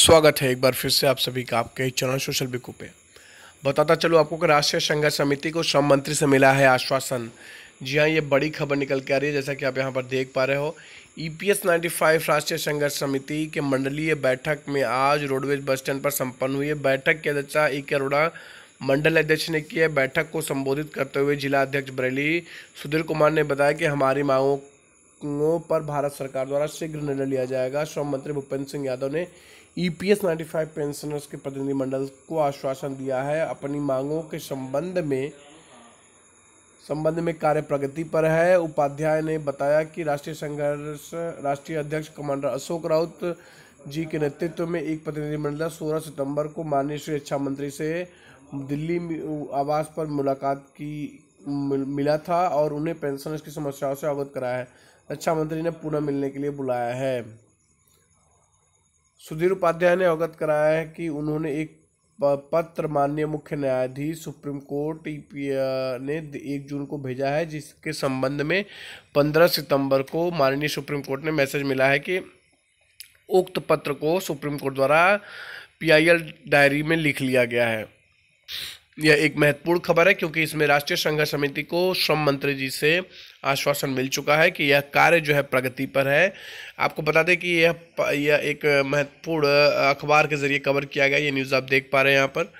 स्वागत है एक बार फिर से आप सभी का आपके चरण सोशल बिकू पे बताता चलो आपको कि राष्ट्रीय संघर्ष समिति को श्रम मंत्री से मिला है आश्वासन जी हाँ ये बड़ी खबर निकल के आ रही है जैसा कि आप यहाँ पर देख पा रहे हो ईपीएस 95 नाइन्टी फाइव राष्ट्रीय संघर्ष समिति के मंडलीय बैठक में आज रोडवेज बस स्टैंड पर संपन्न हुई है बैठक की अध्यक्षता ए के अरोड़ा मंडल अध्यक्ष ने किया है बैठक को संबोधित करते हुए जिला अध्यक्ष बरेली सुधीर कुमार ने बताया कि हमारी मांगों मांगों पर भारत सरकार द्वारा शीघ्र निर्णय लिया जाएगा श्रम मंत्री भूपेंद्र सिंह यादव ने ईपीएस 95 पेंशनर्स के प्रतिनिधिमंडल को आश्वासन दिया है अपनी मांगों के संबंध में संबंध में कार्य प्रगति पर है उपाध्याय ने बताया कि राष्ट्रीय संघर्ष राष्ट्रीय अध्यक्ष कमांडर अशोक राउत जी के नेतृत्व में एक प्रतिनिधिमंडल 16 सितंबर को माननीय शिक्षा मंत्री से दिल्ली आवास पर मुलाकात की मिला था और उन्हें पेंशनर्स की समस्याओं से अवगत कराया है रक्षा मंत्री ने पुनः मिलने के लिए बुलाया है सुधीर उपाध्याय ने अवगत कराया है कि उन्होंने एक पत्र माननीय मुख्य न्यायाधीश सुप्रीम कोर्ट ने एक जून को भेजा है जिसके संबंध में पंद्रह सितंबर को माननीय सुप्रीम कोर्ट ने मैसेज मिला है कि उक्त पत्र को सुप्रीम कोर्ट द्वारा पीआईएल डायरी में लिख लिया गया है यह एक महत्वपूर्ण खबर है क्योंकि इसमें राष्ट्रीय संघर्ष समिति को श्रम मंत्री जी से आश्वासन मिल चुका है कि यह कार्य जो है प्रगति पर है आपको बता दें कि यह यह एक महत्वपूर्ण अखबार के जरिए कवर किया गया ये न्यूज़ आप देख पा रहे हैं यहाँ पर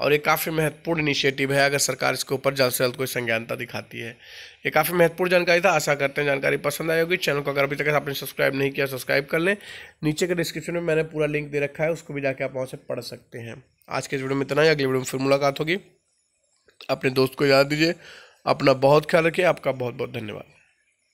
और ये काफ़ी महत्वपूर्ण इनिशिएटिव है अगर सरकार इसके ऊपर जल्द से जल्द कोई संज्ञानता दिखाती है ये काफ़ी महत्वपूर्ण जानकारी था आशा करते हैं जानकारी पसंद आई होगी चैनल को अगर अभी तक तो आपने सब्सक्राइब नहीं किया सब्सक्राइब कर लें नीचे के डिस्क्रिप्शन में मैंने पूरा लिंक दे रखा है उसको भी जाकर आप वहाँ से पढ़ सकते हैं आज के वीडियो में इतना ही अगले वीडियो में फिर मुलाकात होगी अपने दोस्त को याद दीजिए अपना बहुत ख्याल रखिए आपका बहुत बहुत धन्यवाद